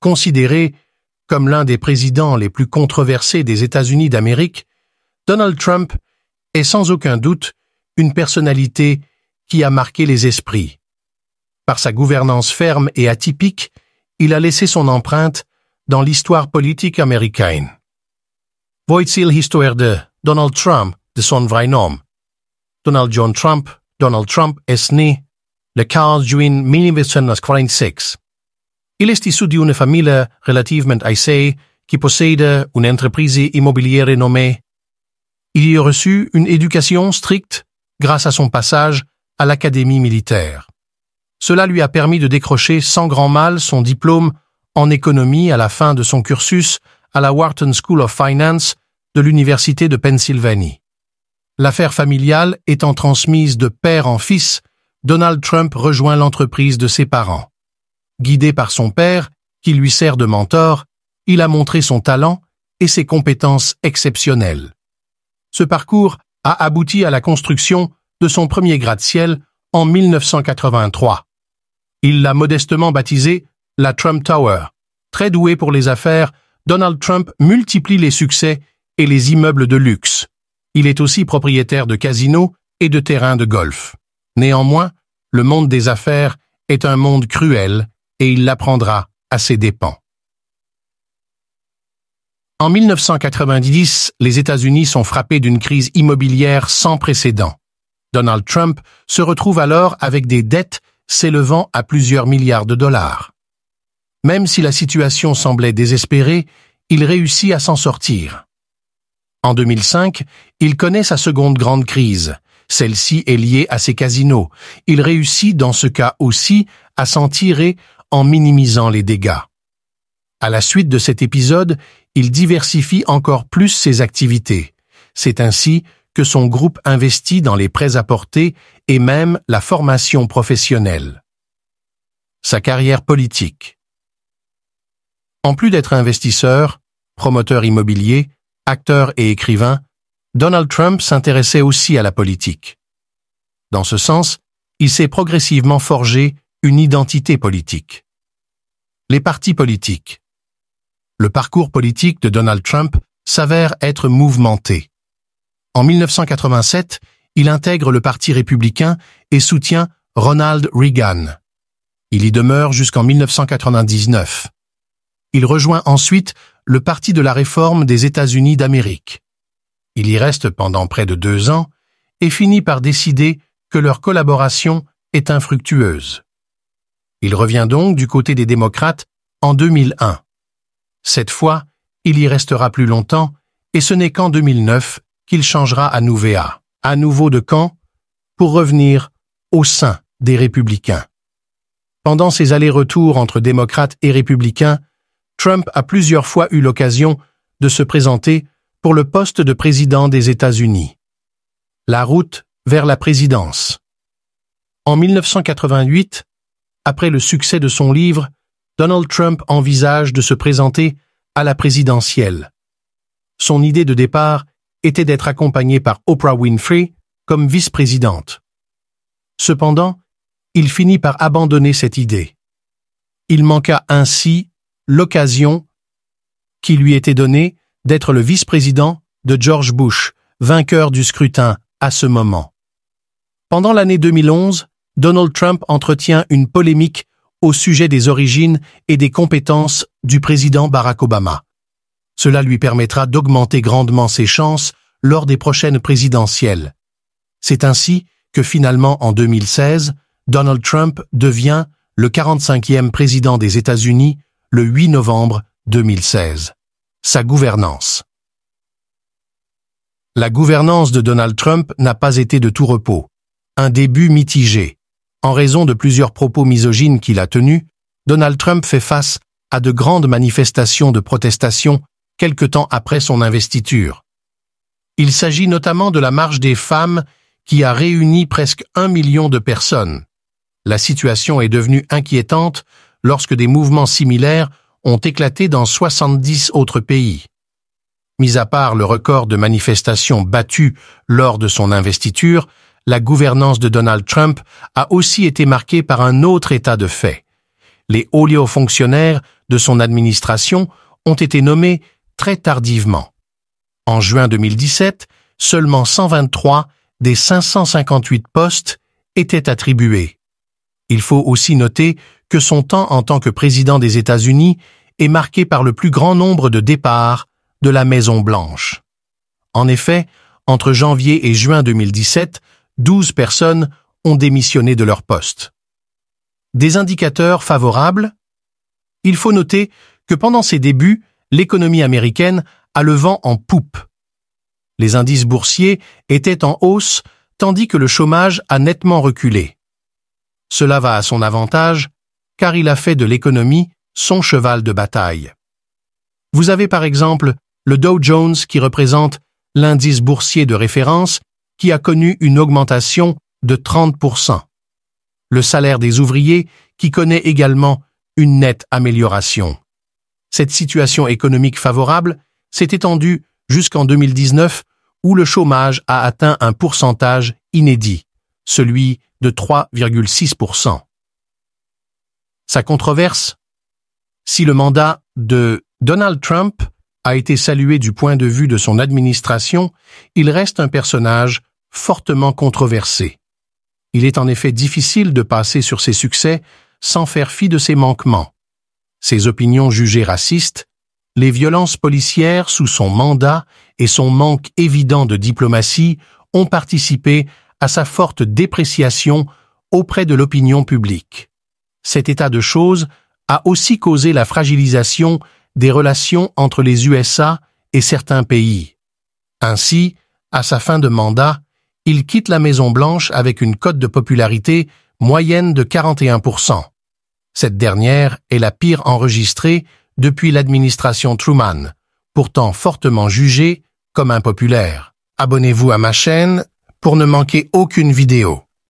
Considéré comme l'un des présidents les plus controversés des États-Unis d'Amérique, Donald Trump est sans aucun doute une personnalité qui a marqué les esprits. Par sa gouvernance ferme et atypique, il a laissé son empreinte dans l'histoire politique américaine. l'histoire de Donald Trump, de son vrai nom. Donald John Trump, Donald Trump est né le 15 juin 1946. Il est issu d'une famille relativement aisée qui possède une entreprise immobilière nommée. Il y a reçu une éducation stricte grâce à son passage à l'académie militaire. Cela lui a permis de décrocher sans grand mal son diplôme en économie à la fin de son cursus à la Wharton School of Finance de l'Université de Pennsylvanie. L'affaire familiale étant transmise de père en fils, Donald Trump rejoint l'entreprise de ses parents. Guidé par son père, qui lui sert de mentor, il a montré son talent et ses compétences exceptionnelles. Ce parcours a abouti à la construction de son premier gratte-ciel en 1983. Il l'a modestement baptisé la Trump Tower. Très doué pour les affaires, Donald Trump multiplie les succès et les immeubles de luxe. Il est aussi propriétaire de casinos et de terrains de golf. Néanmoins, le monde des affaires est un monde cruel et il l'apprendra à ses dépens. En 1990, les États-Unis sont frappés d'une crise immobilière sans précédent. Donald Trump se retrouve alors avec des dettes s'élevant à plusieurs milliards de dollars. Même si la situation semblait désespérée, il réussit à s'en sortir. En 2005, il connaît sa seconde grande crise. Celle-ci est liée à ses casinos. Il réussit dans ce cas aussi à s'en tirer en minimisant les dégâts. À la suite de cet épisode, il diversifie encore plus ses activités. C'est ainsi que son groupe investit dans les prêts apportés et même la formation professionnelle. Sa carrière politique. En plus d'être investisseur, promoteur immobilier, acteur et écrivain, Donald Trump s'intéressait aussi à la politique. Dans ce sens, il s'est progressivement forgé une identité politique les partis politiques. Le parcours politique de Donald Trump s'avère être mouvementé. En 1987, il intègre le Parti républicain et soutient Ronald Reagan. Il y demeure jusqu'en 1999. Il rejoint ensuite le Parti de la réforme des États-Unis d'Amérique. Il y reste pendant près de deux ans et finit par décider que leur collaboration est infructueuse. Il revient donc du côté des démocrates en 2001. Cette fois, il y restera plus longtemps, et ce n'est qu'en 2009 qu'il changera à Nouvéa, à nouveau de camp, pour revenir au sein des républicains. Pendant ses allers-retours entre démocrates et républicains, Trump a plusieurs fois eu l'occasion de se présenter pour le poste de président des États-Unis. La route vers la présidence. En 1988, après le succès de son livre, Donald Trump envisage de se présenter à la présidentielle. Son idée de départ était d'être accompagné par Oprah Winfrey comme vice-présidente. Cependant, il finit par abandonner cette idée. Il manqua ainsi l'occasion qui lui était donnée d'être le vice-président de George Bush, vainqueur du scrutin à ce moment. Pendant l'année 2011, Donald Trump entretient une polémique au sujet des origines et des compétences du président Barack Obama. Cela lui permettra d'augmenter grandement ses chances lors des prochaines présidentielles. C'est ainsi que finalement en 2016, Donald Trump devient le 45e président des États-Unis le 8 novembre 2016. Sa gouvernance. La gouvernance de Donald Trump n'a pas été de tout repos. Un début mitigé. En raison de plusieurs propos misogynes qu'il a tenus, Donald Trump fait face à de grandes manifestations de protestation quelque temps après son investiture. Il s'agit notamment de la marche des femmes qui a réuni presque un million de personnes. La situation est devenue inquiétante lorsque des mouvements similaires ont éclaté dans 70 autres pays. Mis à part le record de manifestations battues lors de son investiture, la gouvernance de Donald Trump a aussi été marquée par un autre état de fait. Les hauts fonctionnaires de son administration ont été nommés très tardivement. En juin 2017, seulement 123 des 558 postes étaient attribués. Il faut aussi noter que son temps en tant que président des États-Unis est marqué par le plus grand nombre de départs de la Maison Blanche. En effet, entre janvier et juin 2017, 12 personnes ont démissionné de leur poste. Des indicateurs favorables Il faut noter que pendant ses débuts, l'économie américaine a le vent en poupe. Les indices boursiers étaient en hausse tandis que le chômage a nettement reculé. Cela va à son avantage car il a fait de l'économie son cheval de bataille. Vous avez par exemple le Dow Jones qui représente l'indice boursier de référence qui a connu une augmentation de 30%. Le salaire des ouvriers, qui connaît également une nette amélioration. Cette situation économique favorable s'est étendue jusqu'en 2019 où le chômage a atteint un pourcentage inédit, celui de 3,6%. Sa controverse Si le mandat de Donald Trump a été salué du point de vue de son administration, il reste un personnage fortement controversé. Il est en effet difficile de passer sur ses succès sans faire fi de ses manquements. Ses opinions jugées racistes, les violences policières sous son mandat et son manque évident de diplomatie ont participé à sa forte dépréciation auprès de l'opinion publique. Cet état de choses a aussi causé la fragilisation des relations entre les USA et certains pays. Ainsi, à sa fin de mandat, il quitte la Maison Blanche avec une cote de popularité moyenne de 41%. Cette dernière est la pire enregistrée depuis l'administration Truman, pourtant fortement jugée comme impopulaire. Abonnez-vous à ma chaîne pour ne manquer aucune vidéo.